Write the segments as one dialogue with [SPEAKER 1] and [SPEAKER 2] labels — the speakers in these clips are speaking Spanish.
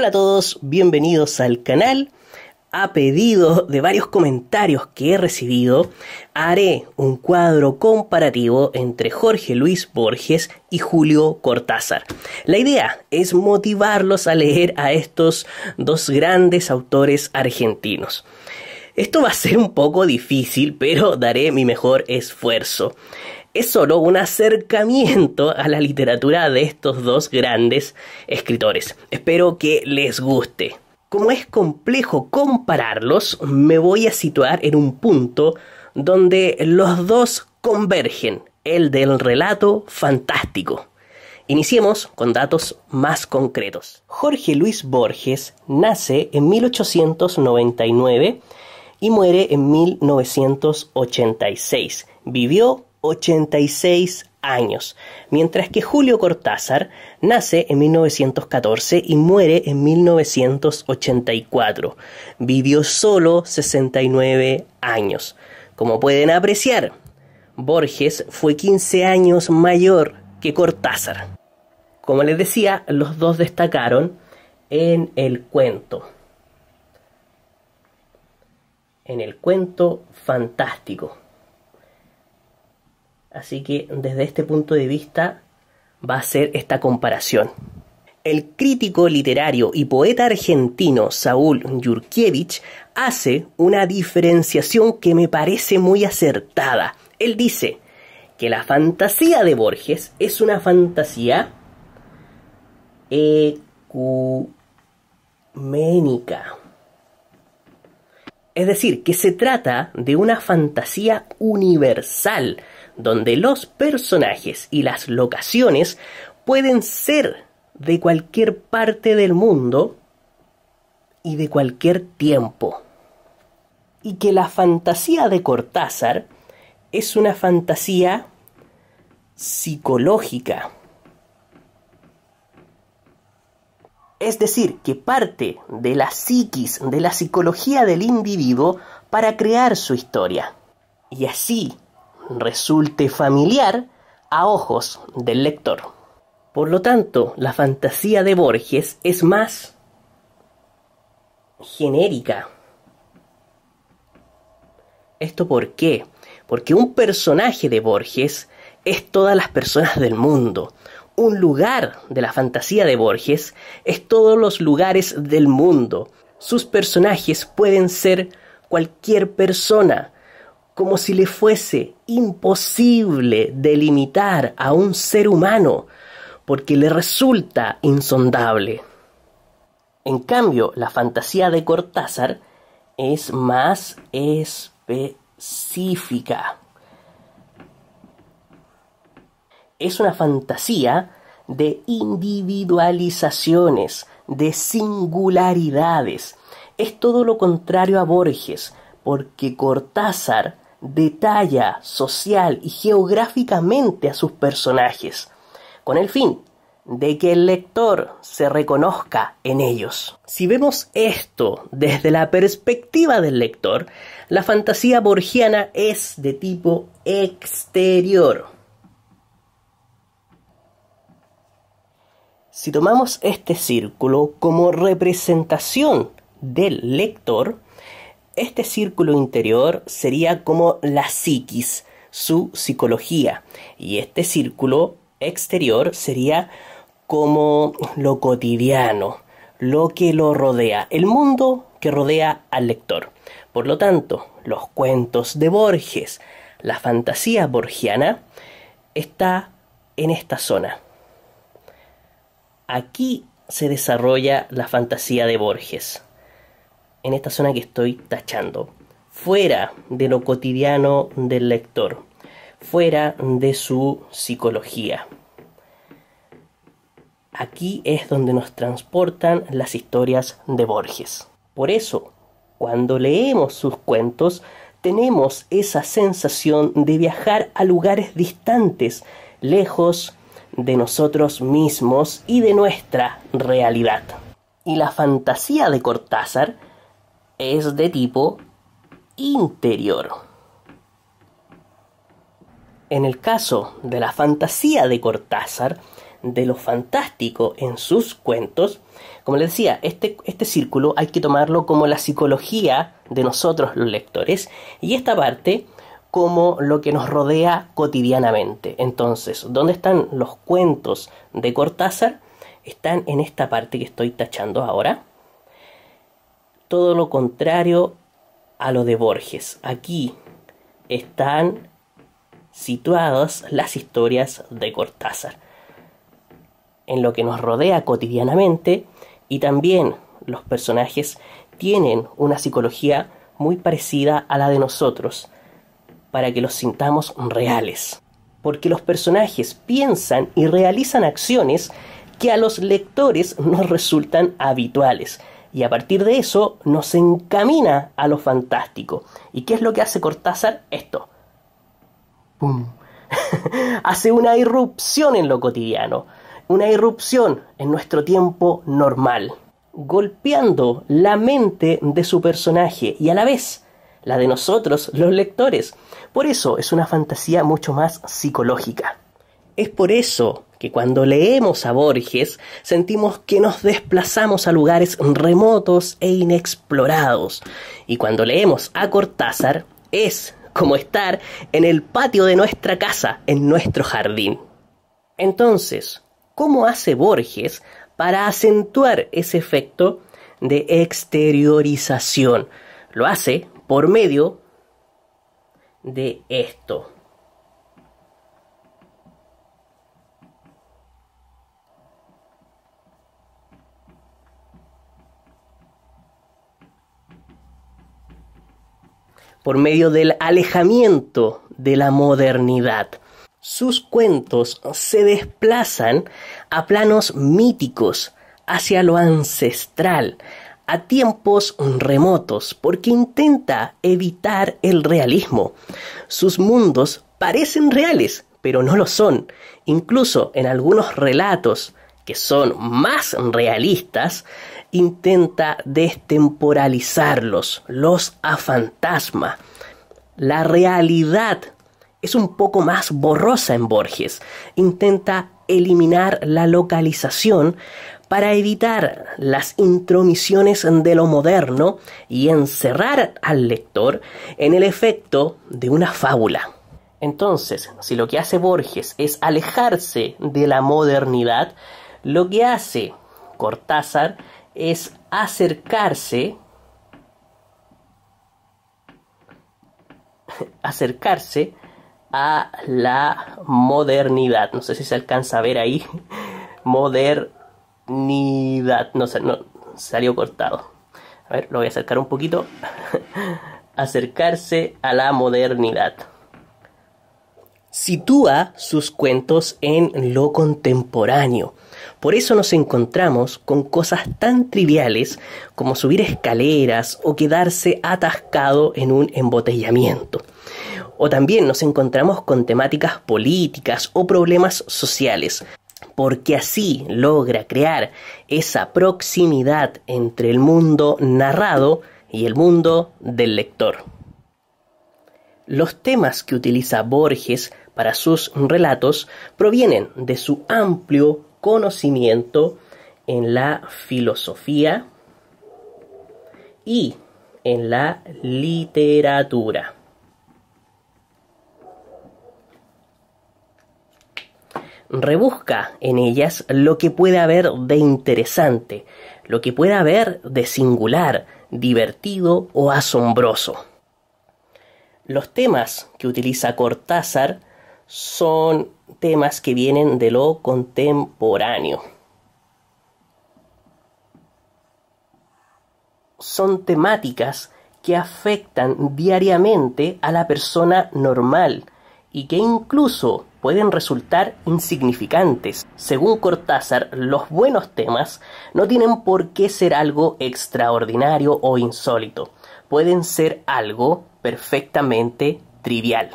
[SPEAKER 1] Hola a todos, bienvenidos al canal. A pedido de varios comentarios que he recibido, haré un cuadro comparativo entre Jorge Luis Borges y Julio Cortázar. La idea es motivarlos a leer a estos dos grandes autores argentinos. Esto va a ser un poco difícil, pero daré mi mejor esfuerzo es solo un acercamiento a la literatura de estos dos grandes escritores. Espero que les guste. Como es complejo compararlos, me voy a situar en un punto donde los dos convergen, el del relato fantástico. Iniciemos con datos más concretos. Jorge Luis Borges nace en 1899 y muere en 1986. Vivió 86 años, mientras que Julio Cortázar nace en 1914 y muere en 1984. Vivió solo 69 años. Como pueden apreciar, Borges fue 15 años mayor que Cortázar. Como les decía, los dos destacaron en el cuento. En el cuento fantástico. Así que desde este punto de vista va a ser esta comparación. El crítico literario y poeta argentino Saúl Yurkiewicz hace una diferenciación que me parece muy acertada. Él dice que la fantasía de Borges es una fantasía ecuménica. Es decir, que se trata de una fantasía universal, donde los personajes y las locaciones pueden ser de cualquier parte del mundo y de cualquier tiempo. Y que la fantasía de Cortázar es una fantasía psicológica. Es decir, que parte de la psiquis, de la psicología del individuo para crear su historia. Y así resulte familiar a ojos del lector. Por lo tanto, la fantasía de Borges es más genérica. ¿Esto por qué? Porque un personaje de Borges es todas las personas del mundo. Un lugar de la fantasía de Borges es todos los lugares del mundo. Sus personajes pueden ser cualquier persona, como si le fuese imposible delimitar a un ser humano, porque le resulta insondable. En cambio, la fantasía de Cortázar es más específica. Es una fantasía de individualizaciones, de singularidades. Es todo lo contrario a Borges, porque Cortázar detalla social y geográficamente a sus personajes, con el fin de que el lector se reconozca en ellos. Si vemos esto desde la perspectiva del lector, la fantasía borgiana es de tipo exterior. Si tomamos este círculo como representación del lector, este círculo interior sería como la psiquis, su psicología, y este círculo exterior sería como lo cotidiano, lo que lo rodea, el mundo que rodea al lector. Por lo tanto, los cuentos de Borges, la fantasía borgiana, está en esta zona. Aquí se desarrolla la fantasía de Borges en esta zona que estoy tachando, fuera de lo cotidiano del lector, fuera de su psicología. Aquí es donde nos transportan las historias de Borges. Por eso, cuando leemos sus cuentos, tenemos esa sensación de viajar a lugares distantes, lejos de nosotros mismos y de nuestra realidad. Y la fantasía de Cortázar es de tipo interior. En el caso de la fantasía de Cortázar, de lo fantástico en sus cuentos, como les decía, este, este círculo hay que tomarlo como la psicología de nosotros los lectores y esta parte como lo que nos rodea cotidianamente. Entonces, ¿dónde están los cuentos de Cortázar? Están en esta parte que estoy tachando ahora todo lo contrario a lo de Borges. Aquí están situadas las historias de Cortázar, en lo que nos rodea cotidianamente y también los personajes tienen una psicología muy parecida a la de nosotros, para que los sintamos reales. Porque los personajes piensan y realizan acciones que a los lectores nos resultan habituales, y a partir de eso nos encamina a lo fantástico. ¿Y qué es lo que hace Cortázar? Esto. ¡Pum! hace una irrupción en lo cotidiano, una irrupción en nuestro tiempo normal, golpeando la mente de su personaje y a la vez la de nosotros, los lectores. Por eso es una fantasía mucho más psicológica. Es por eso que cuando leemos a Borges sentimos que nos desplazamos a lugares remotos e inexplorados. Y cuando leemos a Cortázar es como estar en el patio de nuestra casa, en nuestro jardín. Entonces, ¿cómo hace Borges para acentuar ese efecto de exteriorización? Lo hace por medio de esto. por medio del alejamiento de la modernidad. Sus cuentos se desplazan a planos míticos, hacia lo ancestral, a tiempos remotos, porque intenta evitar el realismo. Sus mundos parecen reales, pero no lo son. Incluso en algunos relatos que son más realistas, intenta destemporalizarlos, los afantasma. La realidad es un poco más borrosa en Borges. Intenta eliminar la localización para evitar las intromisiones de lo moderno y encerrar al lector en el efecto de una fábula. Entonces, si lo que hace Borges es alejarse de la modernidad, lo que hace Cortázar es acercarse, acercarse a la modernidad. No sé si se alcanza a ver ahí. Modernidad. No sé, no, salió cortado. A ver, lo voy a acercar un poquito. acercarse a la modernidad. Sitúa sus cuentos en lo contemporáneo por eso nos encontramos con cosas tan triviales como subir escaleras o quedarse atascado en un embotellamiento. O también nos encontramos con temáticas políticas o problemas sociales, porque así logra crear esa proximidad entre el mundo narrado y el mundo del lector. Los temas que utiliza Borges para sus relatos provienen de su amplio conocimiento, en la filosofía y en la literatura. Rebusca en ellas lo que pueda haber de interesante, lo que pueda haber de singular, divertido o asombroso. Los temas que utiliza Cortázar son temas que vienen de lo contemporáneo. Son temáticas que afectan diariamente a la persona normal y que incluso pueden resultar insignificantes. Según Cortázar, los buenos temas no tienen por qué ser algo extraordinario o insólito, pueden ser algo perfectamente trivial.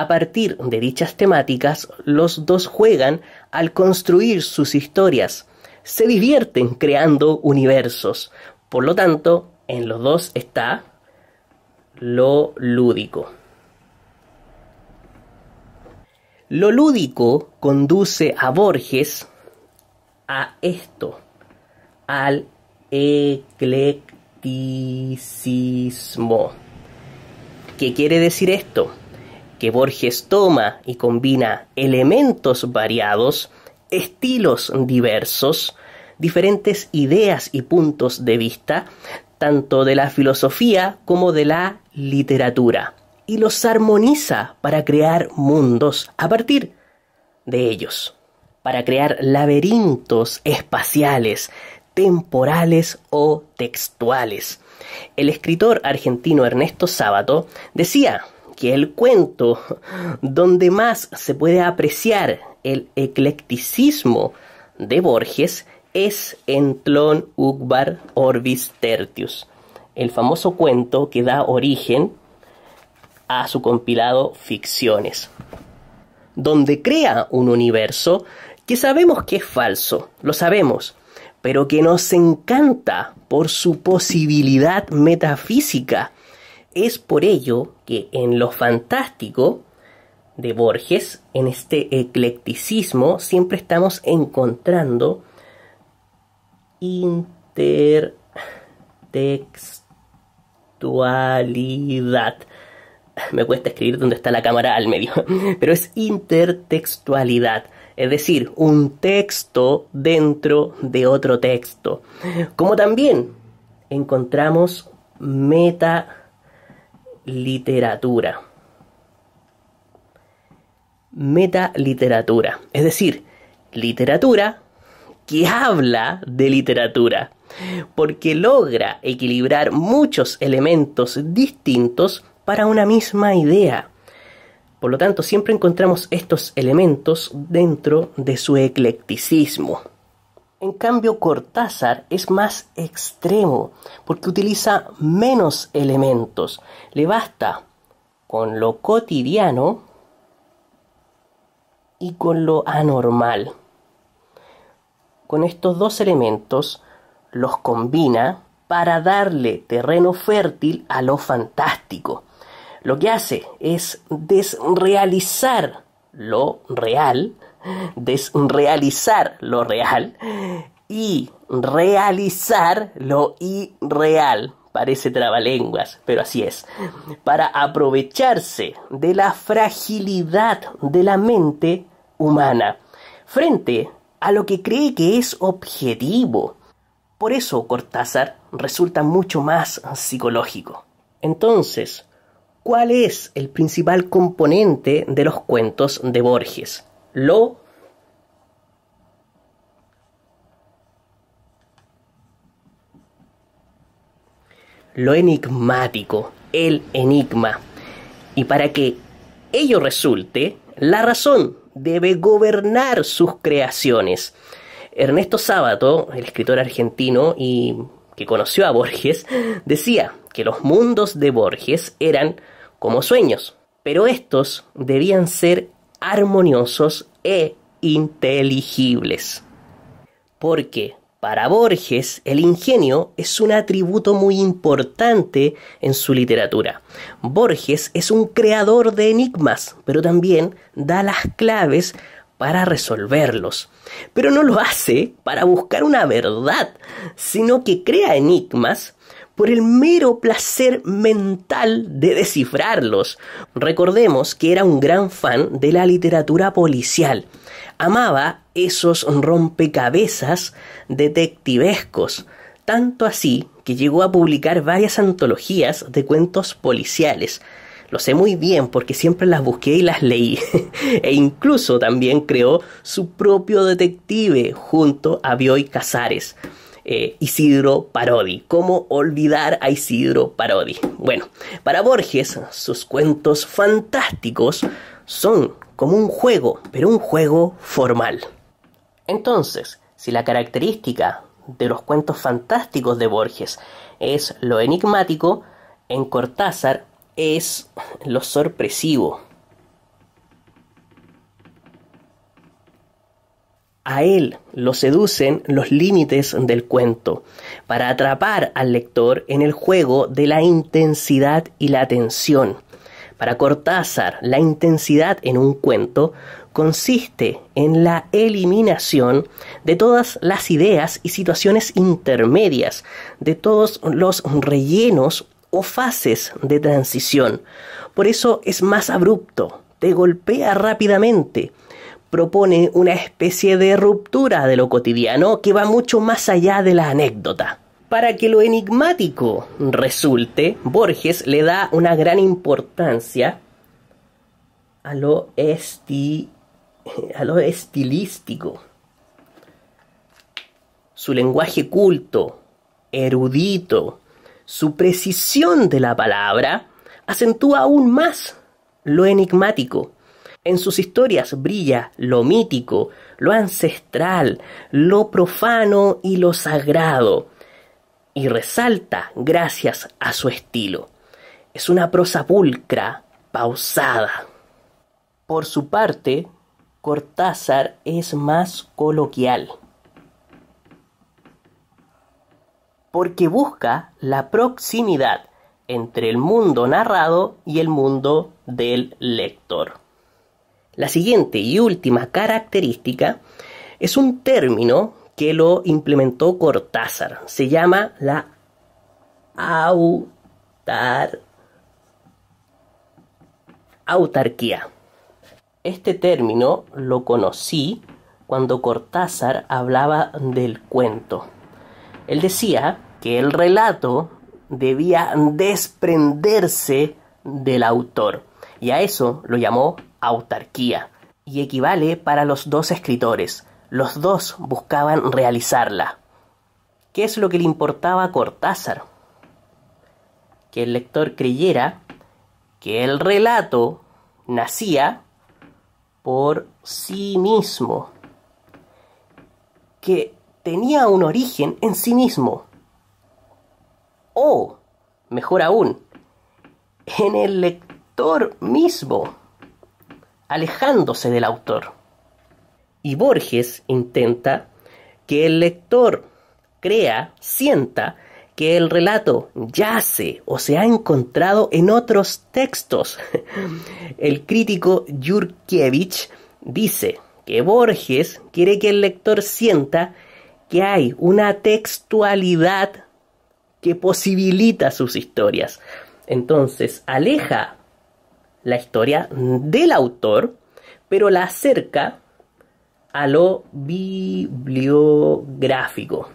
[SPEAKER 1] A partir de dichas temáticas, los dos juegan al construir sus historias. Se divierten creando universos. Por lo tanto, en los dos está lo lúdico. Lo lúdico conduce a Borges a esto, al eclecticismo. ¿Qué quiere decir esto? que Borges toma y combina elementos variados, estilos diversos, diferentes ideas y puntos de vista, tanto de la filosofía como de la literatura, y los armoniza para crear mundos a partir de ellos, para crear laberintos espaciales, temporales o textuales. El escritor argentino Ernesto Sábato decía que el cuento, donde más se puede apreciar el eclecticismo de Borges es en Tlon Ugbar Orbis Tertius, el famoso cuento que da origen a su compilado Ficciones, donde crea un universo que sabemos que es falso, lo sabemos, pero que nos encanta por su posibilidad metafísica es por ello que en lo fantástico de Borges, en este eclecticismo, siempre estamos encontrando intertextualidad. Me cuesta escribir dónde está la cámara al medio, pero es intertextualidad, es decir, un texto dentro de otro texto. Como también encontramos meta literatura. Metaliteratura, es decir, literatura que habla de literatura, porque logra equilibrar muchos elementos distintos para una misma idea. Por lo tanto, siempre encontramos estos elementos dentro de su eclecticismo. En cambio, Cortázar es más extremo porque utiliza menos elementos. Le basta con lo cotidiano y con lo anormal. Con estos dos elementos los combina para darle terreno fértil a lo fantástico. Lo que hace es desrealizar lo real desrealizar lo real y realizar lo irreal. Parece trabalenguas, pero así es. Para aprovecharse de la fragilidad de la mente humana frente a lo que cree que es objetivo. Por eso Cortázar resulta mucho más psicológico. Entonces, ¿cuál es el principal componente de los cuentos de Borges? lo lo enigmático, el enigma. Y para que ello resulte, la razón debe gobernar sus creaciones. Ernesto Sábato, el escritor argentino y que conoció a Borges, decía que los mundos de Borges eran como sueños, pero estos debían ser armoniosos e inteligibles. Porque para Borges el ingenio es un atributo muy importante en su literatura. Borges es un creador de enigmas, pero también da las claves para resolverlos. Pero no lo hace para buscar una verdad, sino que crea enigmas por el mero placer mental de descifrarlos. Recordemos que era un gran fan de la literatura policial. Amaba esos rompecabezas detectivescos, tanto así que llegó a publicar varias antologías de cuentos policiales. Lo sé muy bien porque siempre las busqué y las leí. e incluso también creó su propio detective junto a Bioy Casares. Eh, Isidro Parodi. ¿Cómo olvidar a Isidro Parodi? Bueno, para Borges, sus cuentos fantásticos son como un juego, pero un juego formal. Entonces, si la característica de los cuentos fantásticos de Borges es lo enigmático, en Cortázar es lo sorpresivo, a él lo seducen los límites del cuento, para atrapar al lector en el juego de la intensidad y la tensión. Para Cortázar, la intensidad en un cuento consiste en la eliminación de todas las ideas y situaciones intermedias, de todos los rellenos o fases de transición. Por eso es más abrupto, te golpea rápidamente, propone una especie de ruptura de lo cotidiano que va mucho más allá de la anécdota. Para que lo enigmático resulte, Borges le da una gran importancia a lo, a lo estilístico. Su lenguaje culto, erudito, su precisión de la palabra acentúa aún más lo enigmático en sus historias brilla lo mítico, lo ancestral, lo profano y lo sagrado, y resalta gracias a su estilo. Es una prosa pulcra, pausada. Por su parte, Cortázar es más coloquial, porque busca la proximidad entre el mundo narrado y el mundo del lector. La siguiente y última característica es un término que lo implementó Cortázar. Se llama la autarquía. Este término lo conocí cuando Cortázar hablaba del cuento. Él decía que el relato debía desprenderse del autor y a eso lo llamó autarquía, y equivale para los dos escritores. Los dos buscaban realizarla. ¿Qué es lo que le importaba a Cortázar? Que el lector creyera que el relato nacía por sí mismo, que tenía un origen en sí mismo, o, mejor aún, en el lector mismo, alejándose del autor. Y Borges intenta que el lector crea, sienta, que el relato yace o se ha encontrado en otros textos. El crítico Jurkiewicz dice que Borges quiere que el lector sienta que hay una textualidad que posibilita sus historias. Entonces, aleja la historia del autor, pero la acerca a lo bibliográfico.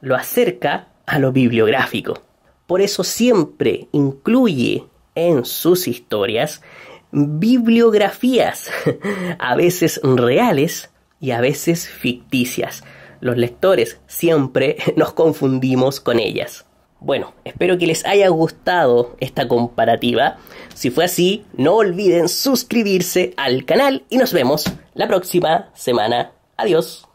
[SPEAKER 1] Lo acerca a lo bibliográfico. Por eso siempre incluye en sus historias bibliografías, a veces reales y a veces ficticias. Los lectores siempre nos confundimos con ellas. Bueno, espero que les haya gustado esta comparativa. Si fue así, no olviden suscribirse al canal y nos vemos la próxima semana. Adiós.